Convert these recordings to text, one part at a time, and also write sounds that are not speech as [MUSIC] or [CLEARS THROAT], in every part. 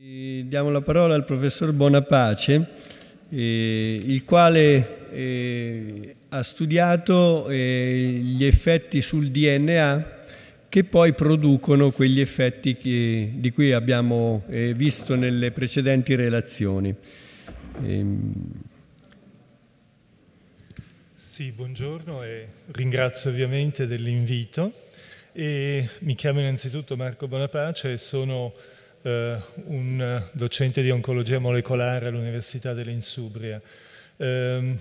Diamo la parola al professor Bonapace, eh, il quale eh, ha studiato eh, gli effetti sul DNA che poi producono quegli effetti che, di cui abbiamo eh, visto nelle precedenti relazioni. Ehm, sì, buongiorno e ringrazio ovviamente dell'invito. mi chiamo innanzitutto Marco Bonapace e sono eh, un eh, docente di oncologia molecolare all'Università dell'Insubria. Eh,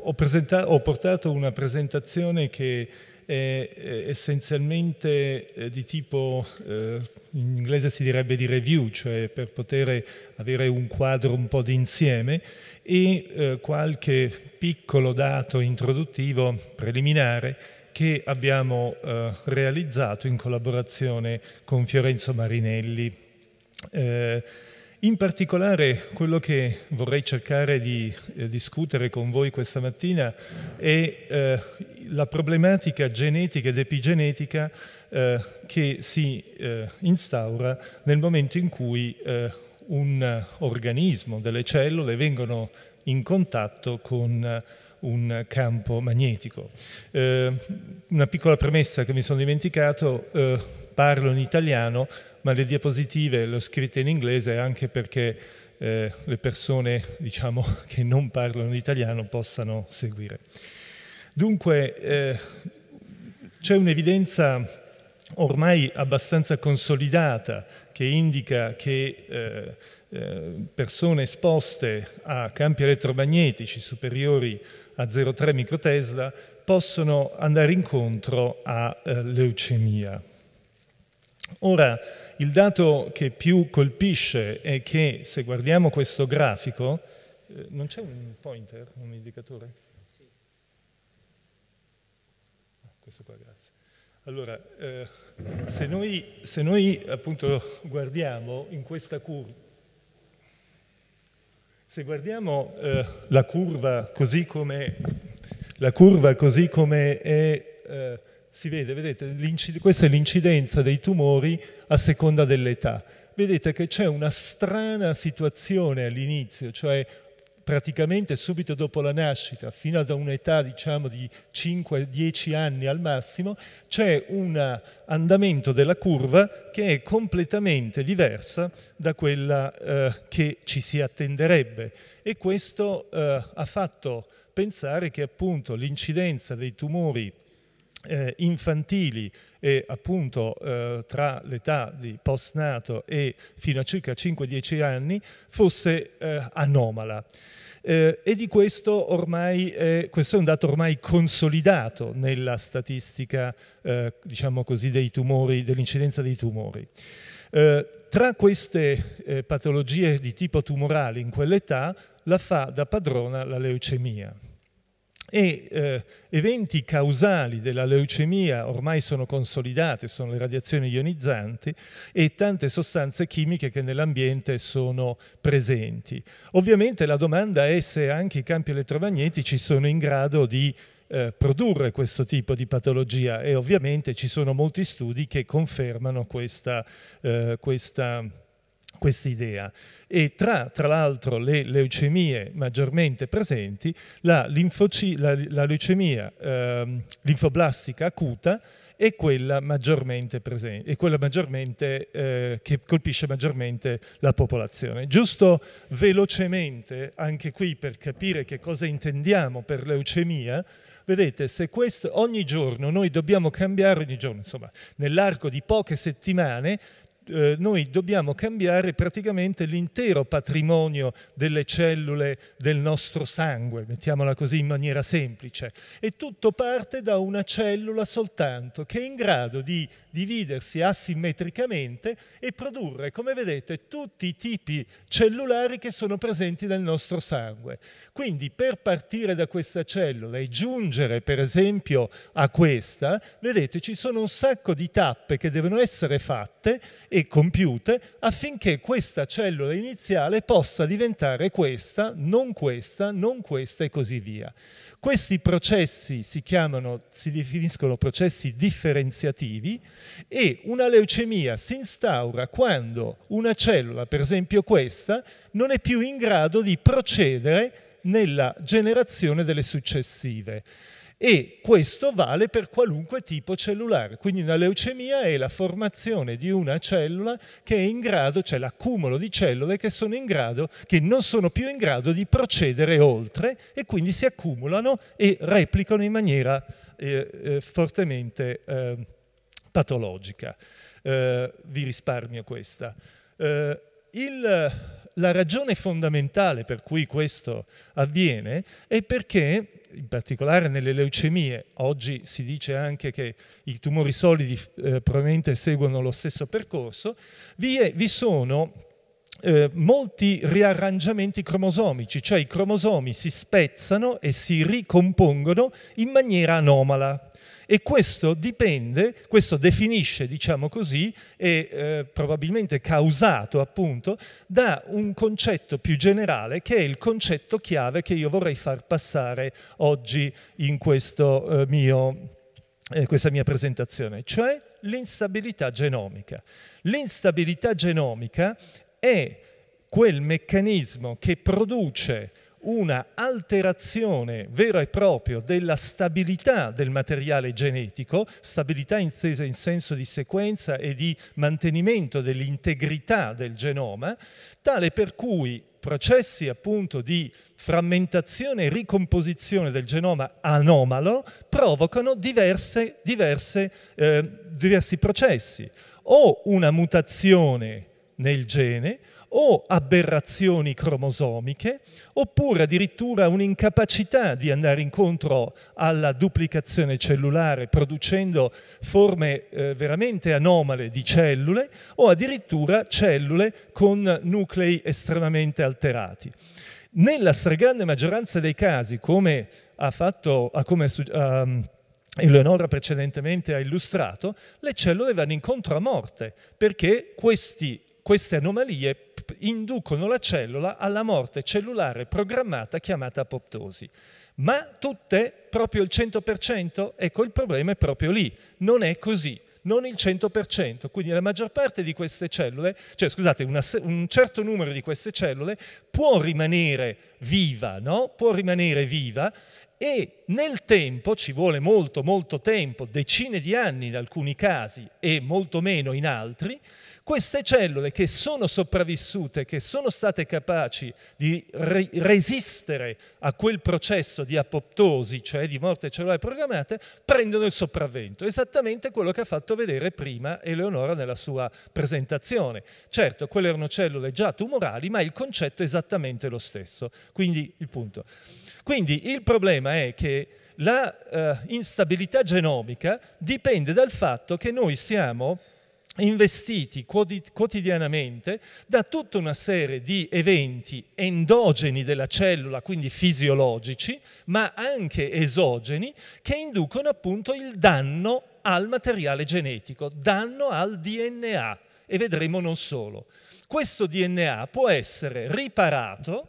ho, ho, portato una presentazione che è eh, essenzialmente eh, di tipo, eh, in inglese si direbbe di review, cioè per poter avere un quadro un po' d'insieme e eh, qualche piccolo dato introduttivo preliminare che abbiamo eh, realizzato in collaborazione con Fiorenzo Marinelli, eh, in particolare quello che vorrei cercare di eh, discutere con voi questa mattina è eh, la problematica genetica ed epigenetica eh, che si eh, instaura nel momento in cui eh, un organismo, delle cellule, vengono in contatto con eh, un campo magnetico. una piccola premessa che mi sono dimenticato, parlo in italiano, ma le diapositive le ho scritte in inglese anche perché eh, le persone diciamo, [LAUGHS] che non parlano italiano possano seguire. Dunque eh, c'è un'evidenza ormai abbastanza consolidata che indica che eh, eh persone esposte a campi elettromagnetici superiori a 0,3 microtesla possono andare incontro a eh, leucemia. Ora, il dato che più colpisce è che se guardiamo questo grafico, eh, non c'è un pointer, un indicatore? Sì. Ah, questo qua, grazie. Allora, eh, se, noi, se noi appunto guardiamo in questa curva, se guardiamo eh, la curva così come la curva così come è eh, si vede, vedete, questa è l'incidenza dei tumori a seconda dell'età. Vedete che c'è una strana situazione all'inizio, cioè praticamente subito dopo la nascita, fino ad un'età diciamo di 5-10 anni al massimo, c'è un andamento della curva che è completamente diversa da quella eh, che ci si attenderebbe e questo eh, ha fatto pensare che appunto l'incidenza dei tumori eh, infantili e appunto eh, tra l'età di postnato e fino a circa 5-10 anni fosse eh, anomala. Eh, e di questo ormai, questo è un dato ormai consolidato nella statistica, eh, diciamo così, dell'incidenza dei tumori. Eh, tra queste patologie di tipo tumorale in quell'età la fa da padrona la leucemia e eh, eventi causali della leucemia ormai sono consolidate, sono le radiazioni ionizzanti e tante sostanze chimiche che nell'ambiente sono presenti. Ovviamente la domanda è se anche i campi elettromagnetici sono in grado di eh, produrre questo tipo di patologia e ovviamente ci sono molti studi che confermano questa, eh, questa questa idea. E tra, tra l'altro, le leucemie maggiormente presenti, la, la, la leucemia eh, linfoblastica acuta è quella maggiormente, presente, è quella maggiormente eh, che colpisce maggiormente la popolazione. Giusto velocemente, anche qui per capire che cosa intendiamo per leucemia, vedete, se questo, ogni giorno noi dobbiamo cambiare, ogni giorno, insomma, nell'arco di poche settimane eh, noi dobbiamo cambiare praticamente l'intero patrimonio delle cellule del nostro sangue, mettiamola così in maniera semplice, e tutto parte da una cellula soltanto che è in grado di dividersi asimmetricamente e produrre, come vedete, tutti i tipi cellulari che sono presenti nel nostro sangue. Quindi per partire da questa cellula e giungere per esempio a questa, vedete ci sono un sacco di tappe che devono essere fatte e compiute affinché questa cellula iniziale possa diventare questa, non questa, non questa e così via. Questi processi si, chiamano, si definiscono processi differenziativi e una leucemia si instaura quando una cellula, per esempio questa, non è più in grado di procedere nella generazione delle successive e questo vale per qualunque tipo cellulare. Quindi una leucemia è la formazione di una cellula che è in grado, cioè l'accumulo di cellule che, sono in grado, che non sono più in grado di procedere oltre e quindi si accumulano e replicano in maniera eh, eh, fortemente eh, patologica. Eh, vi risparmio questa. Eh, il, la ragione fondamentale per cui questo avviene è perché in particolare nelle leucemie, oggi si dice anche che i tumori solidi eh, probabilmente seguono lo stesso percorso, vi, è, vi sono eh, molti riarrangiamenti cromosomici, cioè i cromosomi si spezzano e si ricompongono in maniera anomala e questo dipende, questo definisce, diciamo così, e eh, probabilmente causato appunto da un concetto più generale che è il concetto chiave che io vorrei far passare oggi in questo, eh, mio, eh, questa mia presentazione, cioè l'instabilità genomica. L'instabilità genomica è quel meccanismo che produce una alterazione vera e propria della stabilità del materiale genetico, stabilità intesa in senso di sequenza e di mantenimento dell'integrità del genoma, tale per cui processi appunto di frammentazione e ricomposizione del genoma anomalo provocano diverse, diverse, eh, diversi processi, o una mutazione nel gene, o aberrazioni cromosomiche oppure addirittura un'incapacità di andare incontro alla duplicazione cellulare producendo forme eh, veramente anomale di cellule o addirittura cellule con nuclei estremamente alterati. Nella stragrande maggioranza dei casi, come ha fatto, come, um, Eleonora precedentemente ha illustrato, le cellule vanno incontro a morte perché questi, queste anomalie PEP inducono la cellula alla morte cellulare programmata chiamata apoptosi. Ma tutte? Proprio il 100%? Ecco, il problema è proprio lì. Non è così non il 100%. Quindi la maggior parte di queste cellule, cioè scusate, una, un certo numero di queste cellule può rimanere viva, no? Può rimanere viva e nel tempo, ci vuole molto, molto tempo, decine di anni in alcuni casi e molto meno in altri, queste cellule che sono sopravvissute, che sono state capaci di re- resistere a quel processo di apoptosi, cioè di morte cellulare programmata, prendono il sopravvento, esattamente quello che ha fatto vedere prima Eleonora nella sua presentazione. Certo, quelle erano cellule già tumorali, ma il concetto è esattamente lo stesso. Quindi il punto. Quindi il problema è che la eh, instabilità genomica dipende dal fatto che noi siamo investiti quotidianamente da tutta una serie di eventi endogeni della cellula, quindi fisiologici, ma anche esogeni, che inducono appunto il danno al materiale genetico, danno al DNA e vedremo non solo. Questo DNA può essere riparato,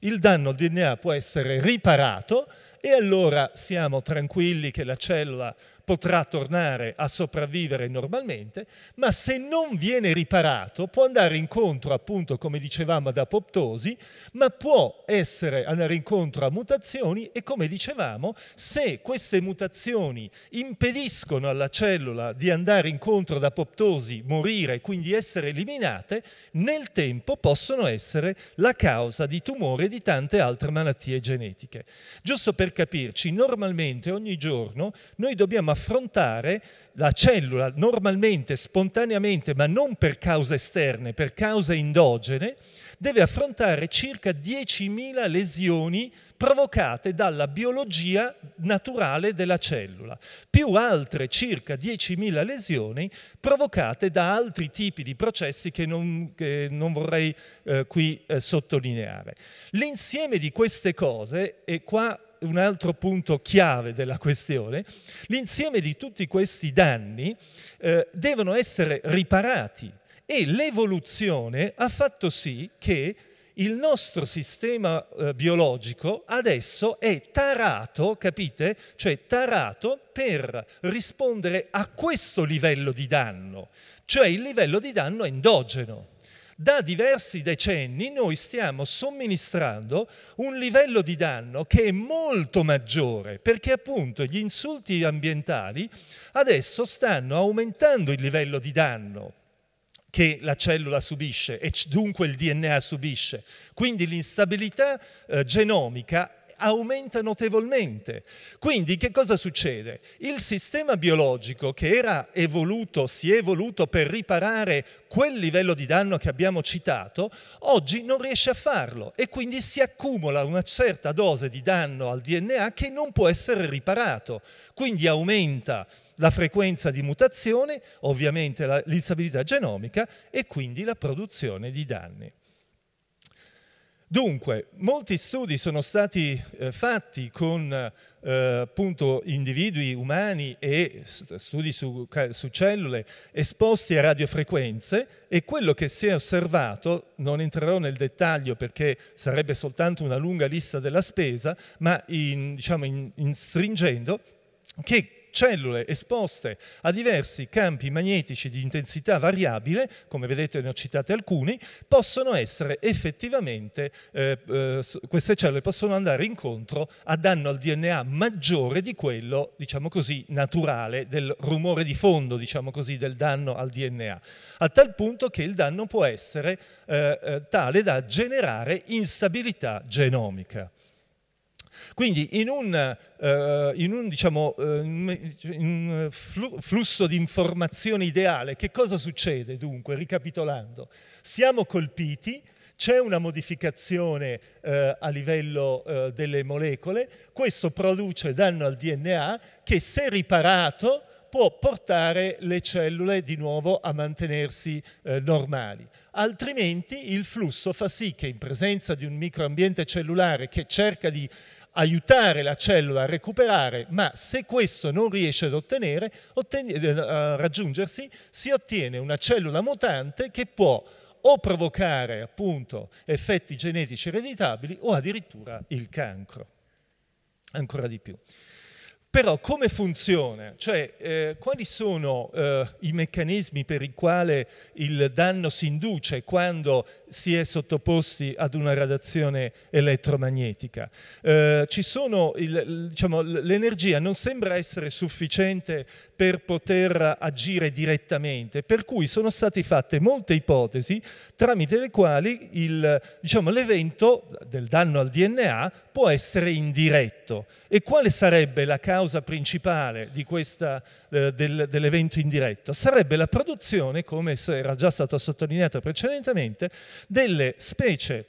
il danno al DNA può essere riparato e allora siamo tranquilli che la cellula potrà tornare a sopravvivere normalmente, ma se non viene riparato può andare incontro, appunto, come dicevamo, ad apoptosi, ma può essere, andare incontro a mutazioni e, come dicevamo, se queste mutazioni impediscono alla cellula di andare incontro ad apoptosi, morire, quindi essere eliminate, nel tempo possono essere la causa di tumore e di tante altre malattie genetiche. Giusto per capirci, normalmente ogni giorno noi dobbiamo affrontare la cellula normalmente, spontaneamente, ma non per cause esterne, per cause endogene, deve affrontare circa 10.000 lesioni provocate dalla biologia naturale della cellula, più altre circa 10.000 lesioni provocate da altri tipi di processi che non, che non vorrei eh, qui eh, sottolineare. L'insieme di queste cose, e qua un altro punto chiave della questione, l'insieme di tutti questi danni eh, devono essere riparati e l'evoluzione ha fatto sì che il nostro sistema eh, biologico adesso è tarato, capite? Cioè tarato per rispondere a questo livello di danno, cioè il livello di danno endogeno da diversi decenni noi stiamo somministrando un livello di danno che è molto maggiore, perché appunto gli insulti ambientali adesso stanno aumentando il livello di danno che la cellula subisce e dunque il DNA subisce. Quindi l'instabilità eh, genomica aumenta notevolmente. Quindi che cosa succede? Il sistema biologico che era evoluto, si è evoluto per riparare quel livello di danno che abbiamo citato, oggi non riesce a farlo e quindi si accumula una certa dose di danno al DNA che non può essere riparato. Quindi aumenta la frequenza di mutazione, ovviamente l'instabilità genomica e quindi la produzione di danni. Dunque, molti studi sono stati eh, fatti con eh, individui umani e studi su, su, cellule esposti a radiofrequenze e quello che si è osservato, non entrerò nel dettaglio perché sarebbe soltanto una lunga lista della spesa, ma in, diciamo in, in stringendo, che cellule esposte a diversi campi magnetici di intensità variabile, come vedete ne ho citate alcuni, possono essere effettivamente, eh, eh, queste cellule possono andare incontro a danno al DNA maggiore di quello, diciamo così, naturale, del rumore di fondo, diciamo così, del danno al DNA, a tal punto che il danno può essere eh, eh tale da generare instabilità genomica. Quindi in un, eh, in un, diciamo, eh, in un flusso di informazione ideale, che cosa succede dunque, ricapitolando? Siamo colpiti, c'è una modificazione eh, a livello eh, delle molecole, questo produce danno al DNA che se riparato può portare le cellule di nuovo a mantenersi eh, normali. Altrimenti il flusso fa sì che in presenza di un microambiente cellulare che cerca di aiutare la cellula a recuperare, ma se questo non riesce ad ottenere, eh, a raggiungersi, si ottiene una cellula mutante che può o provocare appunto effetti genetici ereditabili o addirittura il cancro, ancora di più. Però come funziona? Cioè, eh, quali sono eh, i meccanismi per i quali il danno si induce quando si è sottoposti ad una radiazione elettromagnetica. Eh, diciamo, l'energia non sembra essere sufficiente per poter agire direttamente, per cui sono state fatte molte ipotesi tramite le quali diciamo, l'evento diciamo, del danno al DNA può essere indiretto. E quale sarebbe la causa principale questa, eh, del, dell'evento indiretto? Sarebbe la produzione, come era già stato sottolineato precedentemente, delle specie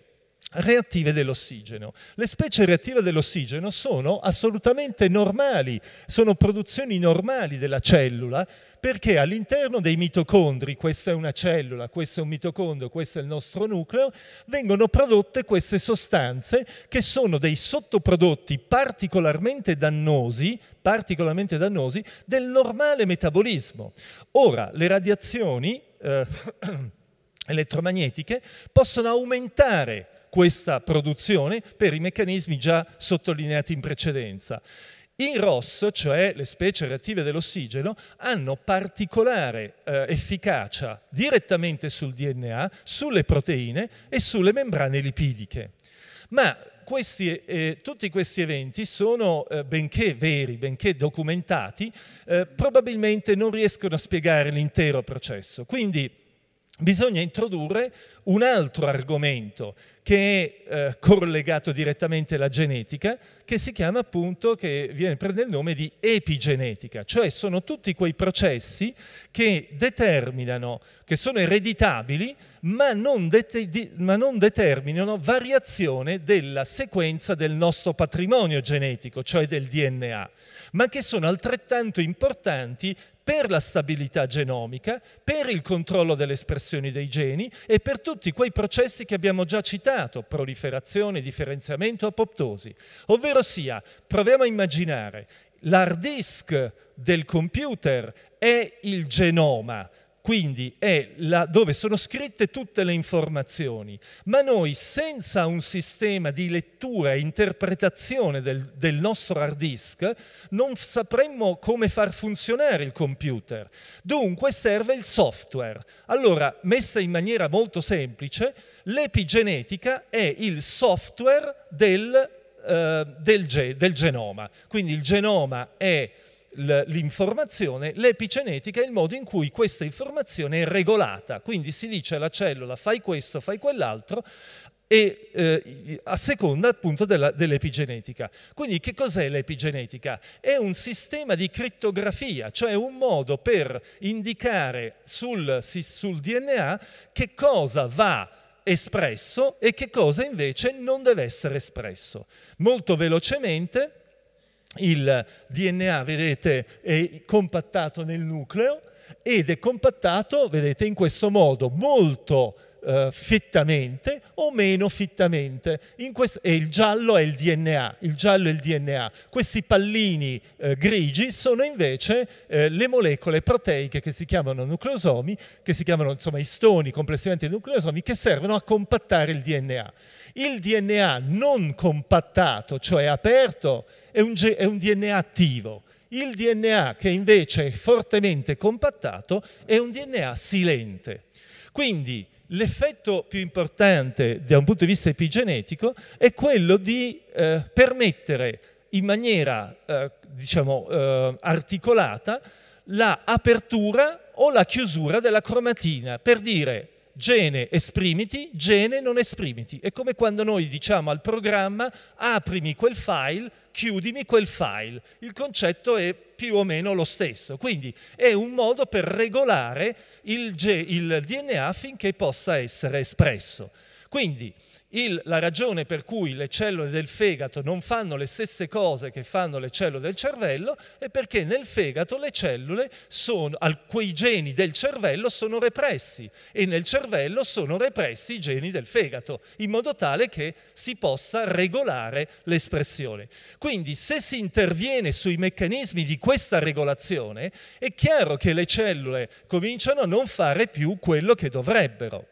reattive dell'ossigeno. Le specie reattive dell'ossigeno sono assolutamente normali, sono produzioni normali della cellula perché all'interno dei mitocondri, questa è una cellula, questo è un mitocondrio, questo è il nostro nucleo, vengono prodotte queste sostanze che sono dei sottoprodotti particolarmente dannosi, particolarmente dannosi del normale metabolismo. Ora, le radiazioni... Eh, [CLEARS THROAT] elettromagnetiche possono aumentare questa produzione per i meccanismi già sottolineati in precedenza. In rosso, cioè le specie reattive dell'ossigeno, hanno particolare eh, efficacia direttamente sul DNA, sulle proteine e sulle membrane lipidiche. Ma questi, eh, tutti questi eventi sono, eh, benché veri, benché documentati, eh, probabilmente non riescono a spiegare l'intero processo. Quindi bisogna introdurre un altro argomento che è eh, collegato direttamente alla genetica, che si chiama appunto, che viene, prende il nome di epigenetica, cioè sono tutti quei processi che determinano, che sono ereditabili, ma non, det- ma non determinano variazione della sequenza del nostro patrimonio genetico, cioè del DNA, ma che sono altrettanto importanti per la stabilità genomica, per il controllo delle espressioni dei geni e per tutti quei processi che abbiamo già citato, proliferazione, differenziamento, apoptosi. Ovvero sia, proviamo a immaginare, l'hard disk del computer è il genoma, quindi è dove sono scritte tutte le informazioni, ma noi senza un sistema di lettura e interpretazione del, del nostro hard disk non sapremmo come far funzionare il computer. Dunque serve il software. Allora, messa in maniera molto semplice, l'epigenetica è il software del, eh, del, ge del genoma. Quindi il genoma è l'informazione, l'epigenetica è il modo in cui questa informazione è regolata, quindi si dice alla cellula fai questo, fai quell'altro, e eh, a seconda appunto dell'epigenetica. Quindi che cos'è l'epigenetica? È un sistema di crittografia, cioè un modo per indicare sul, sul DNA che cosa va espresso e che cosa invece non deve essere espresso. Molto velocemente il DNA, vedete, è compattato nel nucleo ed è compattato, vedete, in questo modo, molto eh, fittamente o meno fittamente. e il giallo è il DNA, il giallo è il DNA. Questi pallini eh, grigi sono invece eh, le molecole proteiche che si chiamano nucleosomi, che si chiamano insomma istoni complessivamente nucleosomi, che servono a compattare il DNA. Il DNA non compattato, cioè aperto, è un, è un DNA attivo. Il DNA che invece è fortemente compattato è un DNA silente. Quindi l'effetto più importante da un punto di vista epigenetico è quello di eh, permettere in maniera eh, diciamo, eh, articolata l'apertura la o la chiusura della cromatina per dire Gene esprimiti, gene non esprimiti. È come quando noi diciamo al programma aprimi quel file, chiudimi quel file. Il concetto è più o meno lo stesso. Quindi è un modo per regolare il, il DNA affinché possa essere espresso. Quindi il, la ragione per cui le cellule del fegato non fanno le stesse cose che fanno le cellule del cervello è perché nel fegato le cellule sono, quei geni del cervello sono repressi e nel cervello sono repressi i geni del fegato, in modo tale che si possa regolare l'espressione. Quindi se si interviene sui meccanismi di questa regolazione, è chiaro che le cellule cominciano a non fare più quello che dovrebbero.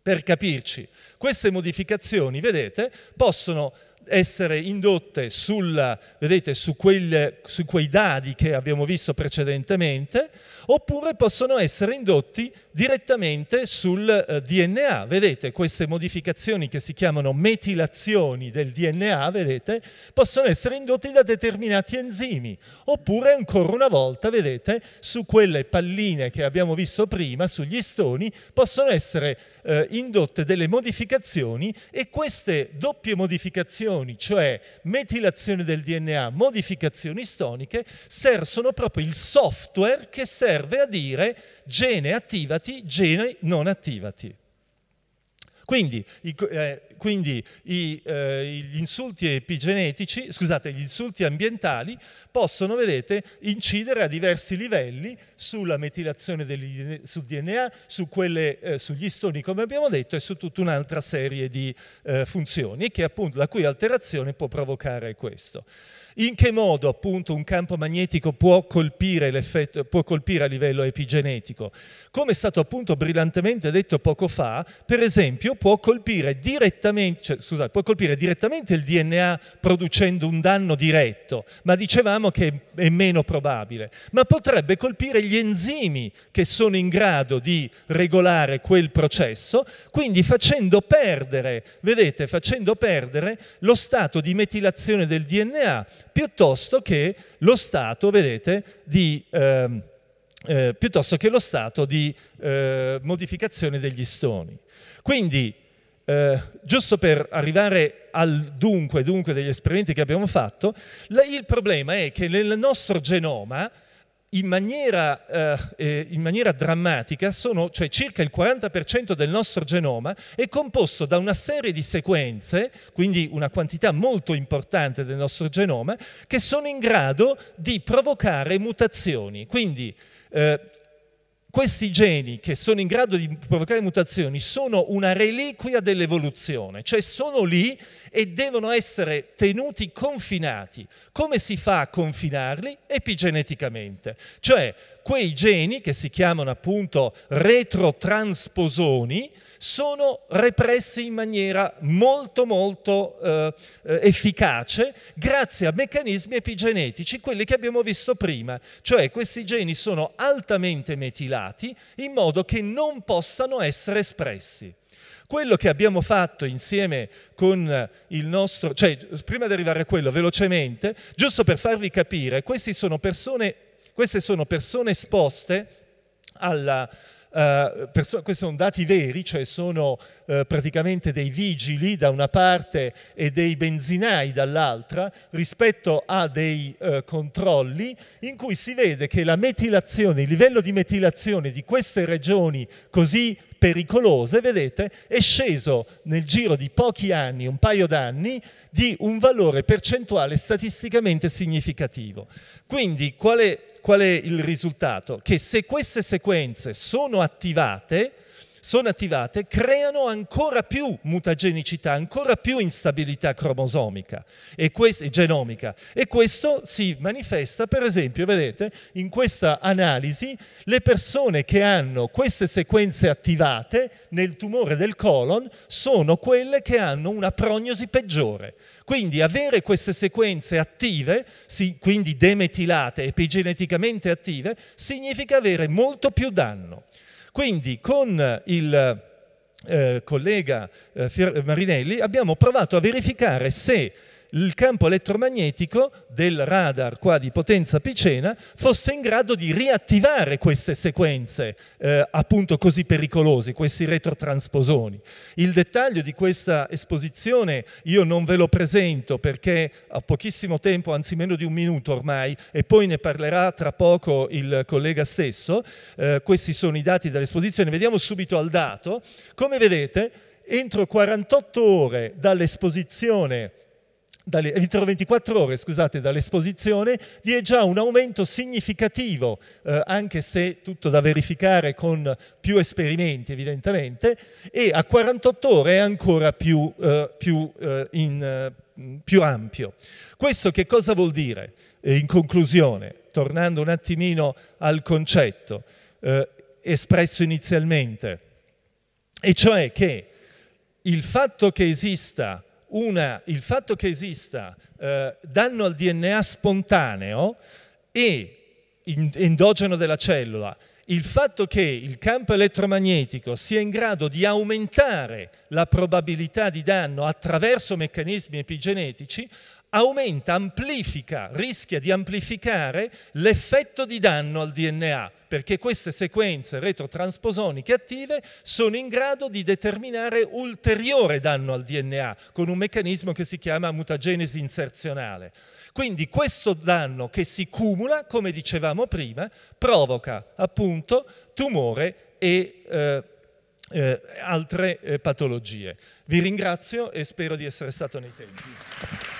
Per capirci, queste modificazioni, vedete, possono essere indotte sul, vedete, su, quel, su quei dadi che abbiamo visto precedentemente, oppure possono essere indotti direttamente sul eh, DNA. Vedete, queste modificazioni che si chiamano metilazioni del DNA, vedete, possono essere indotte da determinati enzimi, oppure ancora una volta, vedete, su quelle palline che abbiamo visto prima, sugli stoni, possono essere eh, indotte delle modificazioni e queste doppie modificazioni, cioè metilazione del DNA, modificazioni stoniche, sono proprio il software che serve a dire gene attivati, gene non attivati. Quindi quindi i, eh, gli insulti epigenetici, scusate, gli insulti ambientali possono, vedete, incidere a diversi livelli sulla metilazione del sul DNA, su quelle, eh, sugli stoni, come abbiamo detto, e su tutta un'altra serie di eh, funzioni, che appunto la cui alterazione può provocare questo. In che modo appunto un campo magnetico può colpire, può colpire a livello epigenetico? Come è stato appunto brillantemente detto poco fa, per esempio può colpire direttamente, cioè, scusate, può colpire direttamente il DNA producendo un danno diretto, ma dicevamo che è meno probabile, ma potrebbe colpire gli enzimi che sono in grado di regolare quel processo, quindi facendo perdere, vedete, facendo perdere lo stato di metilazione del DNA piuttosto che lo Stato, vedete, di... Ehm, eh, che lo stato di eh, modificazione degli stoni. Quindi, eh, giusto per arrivare al dunque, dunque, degli esperimenti che abbiamo fatto, la, il problema è che nel nostro genoma in maniera, eh, eh, in maniera drammatica, sono, cioè circa il 40% del nostro genoma è composto da una serie di sequenze, quindi una quantità molto importante del nostro genoma, che sono in grado di provocare mutazioni. Quindi eh, questi geni che sono in grado di provocare mutazioni sono una reliquia dell'evoluzione, cioè sono lì e devono essere tenuti confinati. Come si fa a confinarli? Epigeneticamente, cioè quei geni che si chiamano appunto retrotransposoni, sono repressi in maniera molto molto eh, eh, efficace grazie a meccanismi epigenetici, quelli che abbiamo visto prima, cioè questi geni sono altamente metilati in modo che non possano essere espressi. Quello che abbiamo fatto insieme con il nostro, cioè prima di arrivare a quello velocemente, giusto per farvi capire, sono persone, queste sono persone esposte alla, eh, questi sono dati veri, cioè sono eh, praticamente dei vigili da una parte e dei benzinai dall'altra rispetto a dei eh, controlli in cui si vede che la metilazione, il livello di metilazione di queste regioni così pericolose, vedete, è sceso nel giro di pochi anni, un paio d'anni, di un valore percentuale statisticamente significativo. Quindi qual è Qual è il risultato? Che se queste sequenze sono attivate, sono attivate creano ancora più mutagenicità, ancora più instabilità cromosomica e, questo, genomica. E questo si manifesta, per esempio, vedete, in questa analisi le persone che hanno queste sequenze attivate nel tumore del colon sono quelle che hanno una prognosi peggiore. Quindi avere queste sequenze attive, quindi demetilate, epigeneticamente attive, significa avere molto più danno. Quindi con il eh, collega eh, Marinelli abbiamo provato a verificare se il campo elettromagnetico del radar qua di potenza picena fosse in grado di riattivare queste sequenze eh, appunto così pericolose, questi retrotransposoni. Il dettaglio di questa esposizione io non ve lo presento perché a pochissimo tempo, anzi meno di un minuto ormai, e poi ne parlerà tra poco il collega stesso, eh, questi sono i dati dell'esposizione, vediamo subito al dato, come vedete entro 48 ore dall'esposizione dalle, entro 24 ore scusate, dall'esposizione, vi è già un aumento significativo, eh, anche se tutto da verificare con più esperimenti evidentemente, e a 48 ore è ancora più, eh, più, eh, in, eh, più ampio. Questo che cosa vuol dire? Eh, in conclusione, tornando un attimino al concetto eh, espresso inizialmente, e cioè che il fatto che esista una, il fatto che esista eh, danno al DNA spontaneo e endogeno della cellula, il fatto che il campo elettromagnetico sia in grado di aumentare la probabilità di danno attraverso meccanismi epigenetici aumenta, amplifica, rischia di amplificare l'effetto di danno al DNA, perché queste sequenze retrotransposoniche attive sono in grado di determinare ulteriore danno al DNA con un meccanismo che si chiama mutagenesi inserzionale. Quindi questo danno che si cumula, come dicevamo prima, provoca appunto tumore e eh, eh, altre eh, patologie. Vi ringrazio e spero di essere stato nei tempi.